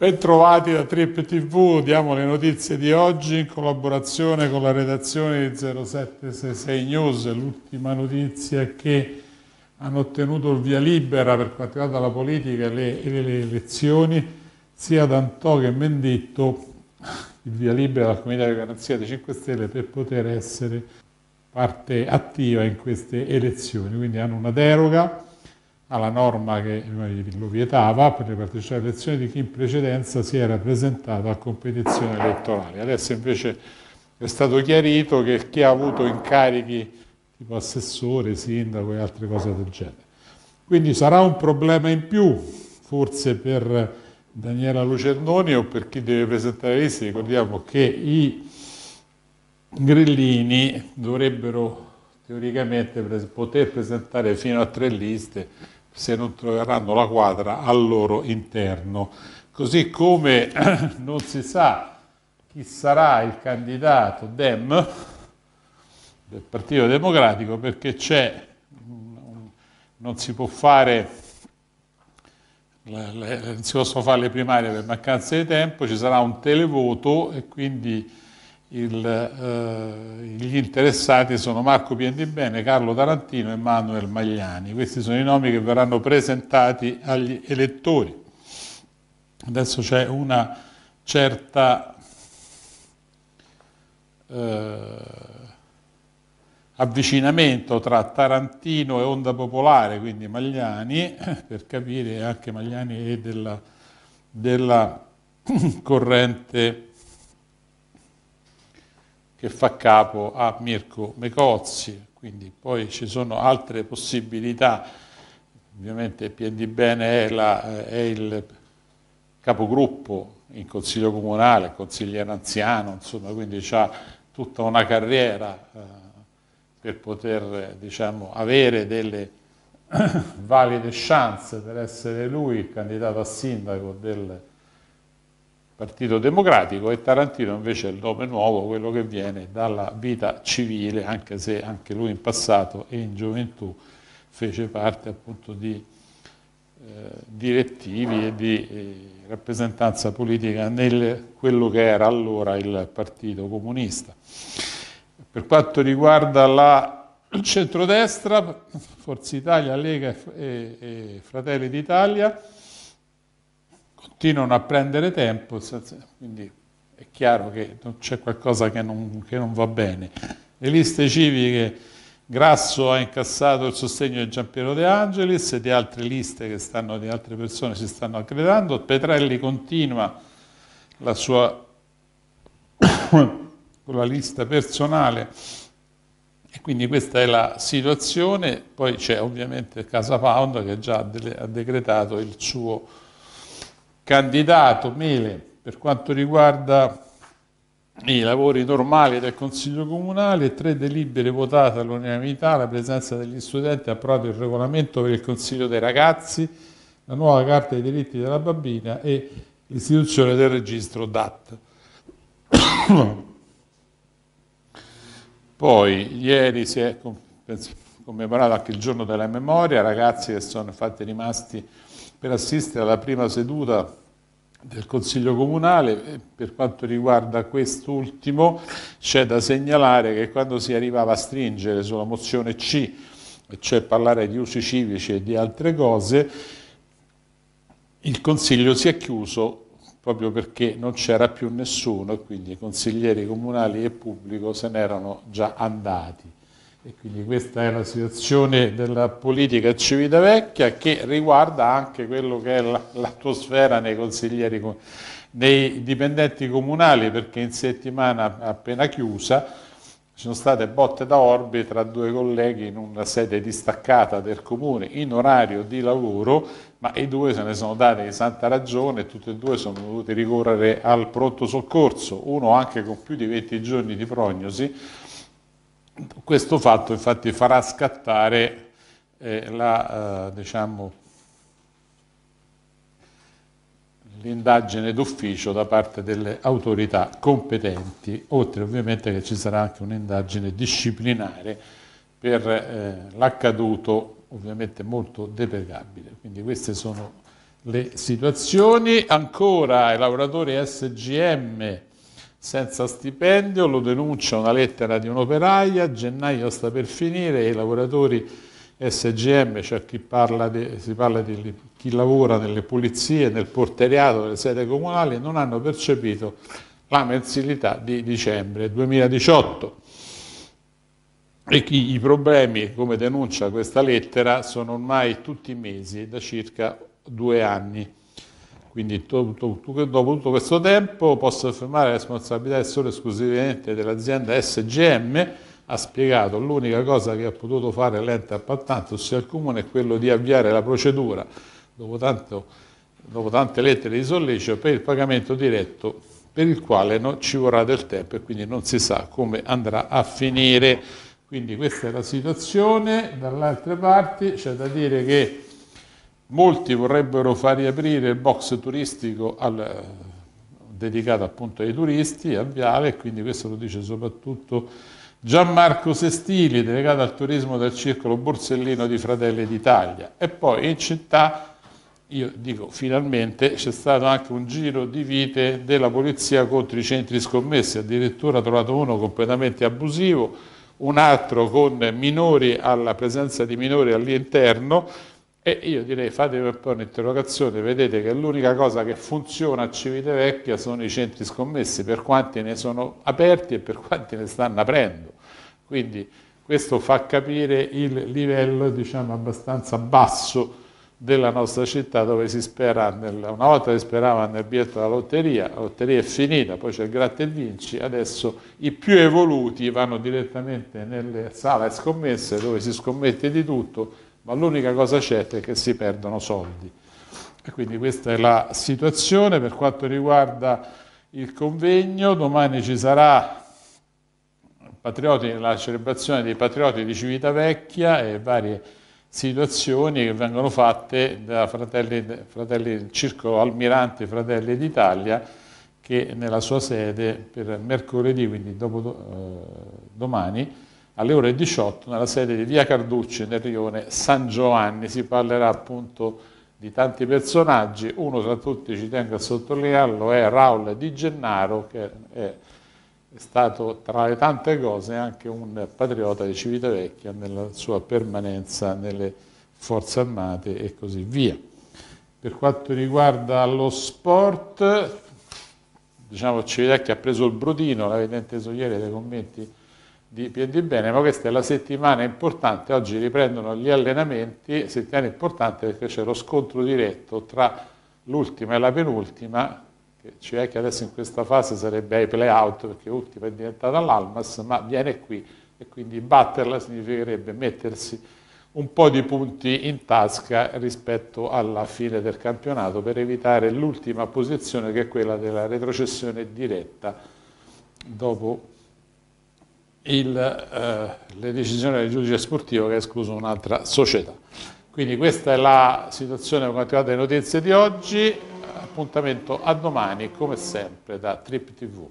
Bentrovati da Trip TV, diamo le notizie di oggi in collaborazione con la redazione di 0766 News. L'ultima notizia è che hanno ottenuto il via libera per quanto riguarda la politica e le, le, elezioni, sia D'Antò che Menditto, il via libera dal Comitato di Garanzia dei 5 Stelle per poter essere parte attiva in queste elezioni. Quindi hanno una deroga alla norma che lo vietava per partecipare alle elezioni di chi in precedenza si era presentato a competizioni elettorali. Adesso invece è stato chiarito che chi ha avuto incarichi tipo assessore, sindaco e altre cose del genere. Quindi sarà un problema in più, forse per Daniela Lucernoni o per chi deve presentare le liste, ricordiamo che i grillini dovrebbero teoricamente poter presentare fino a tre liste se non troveranno la quadra al loro interno. Così come non si sa chi sarà il candidato Dem del Partito Democratico perché c'è, mm, non si può fare le, si possono fare le primarie per mancanza di tempo, ci sarà un televoto e quindi il, eh, gli interessati sono Marco Piendibene, Carlo Tarantino e Manuel Magliani. Questi sono i nomi che verranno presentati agli elettori. Adesso c'è una certa eh, avvicinamento tra Tarantino e Onda Popolare, quindi Magliani, per capire anche Magliani e della, della corrente che fa capo a Mirko Mecozzi, quindi poi ci sono altre possibilità, ovviamente Piendibene è, la, eh, è il capogruppo in consiglio comunale, consigliere anziano, insomma, quindi ha tutta una carriera eh, per poter diciamo, avere delle valide chance per essere lui il candidato a sindaco del Partito Democratico e Tarantino invece è il nome nuovo, quello che viene dalla vita civile, anche se anche lui in passato e in gioventù fece parte appunto di eh, direttivi e di eh, rappresentanza politica nel quello che era allora il Partito Comunista. Per quanto riguarda la, il centrodestra, Forza Italia, Lega e, e Fratelli d'Italia, continuano a prendere tempo, quindi è chiaro che c'è qualcosa che non, che non va bene. Le liste civiche, Grasso ha incassato il sostegno di Giampiero De Angelis e di altre liste che stanno, di altre persone si stanno accreditando, Petrelli continua la sua con la lista personale e quindi questa è la situazione, poi c'è ovviamente Casa Pound che già ha decretato il suo candidato Mele per quanto riguarda i lavori normali del Consiglio Comunale e tre delibere votate all'unanimità la presenza degli studenti ha approvato il regolamento per il Consiglio dei Ragazzi, la nuova Carta dei diritti della bambina e l'istituzione del registro DAT. Poi ieri si è... Penso, commemorato anche il giorno della memoria, ragazzi che sono infatti rimasti per assistere alla prima seduta del Consiglio Comunale. Per quanto riguarda quest'ultimo c'è da segnalare che quando si arrivava a stringere sulla mozione C, cioè parlare di usi civici e di altre cose, il Consiglio si è chiuso proprio perché non c'era più nessuno e quindi i consiglieri comunali e pubblico se n'erano già andati. E quindi questa è la situazione della politica a Civitavecchia che riguarda anche quello che è l'atmosfera nei consiglieri, nei dipendenti comunali, perché in settimana appena chiusa ci sono state botte da orbi tra due colleghi in una sede distaccata del comune in orario di lavoro, ma i due se ne sono dati di santa ragione e tutti e due sono dovuti ricorrere al pronto soccorso, uno anche con più di 20 giorni di prognosi questo fatto infatti farà scattare eh, la, eh, diciamo, l'indagine d'ufficio da parte delle autorità competenti, oltre ovviamente che ci sarà anche un'indagine disciplinare per eh, l'accaduto ovviamente molto deprecabile. Quindi queste sono le situazioni. Ancora i lavoratori SGM senza stipendio lo denuncia una lettera di un'operaia, gennaio sta per finire e i lavoratori SGM, cioè chi parla di, si parla di chi lavora nelle pulizie, nel porteriato, delle sede comunali, non hanno percepito la mensilità di dicembre 2018 e chi, i problemi, come denuncia questa lettera, sono ormai tutti i mesi da circa due anni. Quindi dopo tutto questo tempo posso affermare la responsabilità è solo e esclusivamente dell'azienda SGM, ha spiegato l'unica cosa che ha potuto fare l'ente appaltante, ossia il comune, è quello di avviare la procedura, dopo, tanto, dopo tante lettere di sollecito, per il pagamento diretto per il quale no, ci vorrà del tempo e quindi non si sa come andrà a finire. Quindi questa è la situazione, dall'altra parte c'è da dire che Molti vorrebbero far riaprire il box turistico al, dedicato appunto ai turisti, a Viale, e quindi questo lo dice soprattutto Gianmarco Sestili, delegato al turismo del Circolo Borsellino di Fratelli d'Italia. E poi in città, io dico finalmente, c'è stato anche un giro di vite della polizia contro i centri scommessi, addirittura trovato uno completamente abusivo, un altro con minori alla presenza di minori all'interno, e io direi fatevi un po' un'interrogazione, vedete che l'unica cosa che funziona a Civitavecchia sono i centri scommessi, per quanti ne sono aperti e per quanti ne stanno aprendo. Quindi questo fa capire il livello diciamo, abbastanza basso della nostra città dove si spera, nel, una volta si sperava nel biglietto della lotteria, la lotteria è finita, poi c'è il gratta e vinci, adesso i più evoluti vanno direttamente nelle sale scommesse dove si scommette di tutto ma l'unica cosa certa è che si perdono soldi. E quindi questa è la situazione per quanto riguarda il convegno, domani ci sarà patrioti, la celebrazione dei patrioti di Civitavecchia e varie situazioni che vengono fatte da fratelli, fratelli, il Circo Almirante Fratelli d'Italia che nella sua sede per mercoledì, quindi dopo, eh, domani, alle ore 18 nella sede di Via Carducci nel rione San Giovanni. Si parlerà appunto di tanti personaggi, uno tra tutti ci tengo a sottolinearlo è Raul Di Gennaro che è stato tra le tante cose anche un patriota di Civitavecchia nella sua permanenza nelle forze armate e così via. Per quanto riguarda lo sport, diciamo Civitavecchia ha preso il brudino, l'avete inteso ieri dai commenti di PD ma questa è la settimana importante, oggi riprendono gli allenamenti, settimana importante perché c'è lo scontro diretto tra l'ultima e la penultima, che cioè che adesso in questa fase sarebbe ai play-out perché l'ultima è diventata l'Almas, ma viene qui e quindi batterla significherebbe mettersi un po' di punti in tasca rispetto alla fine del campionato per evitare l'ultima posizione che è quella della retrocessione diretta dopo il, eh, le decisioni del giudice sportivo che ha escluso un'altra società. Quindi questa è la situazione con le notizie di oggi, appuntamento a domani come sempre da Trip TV.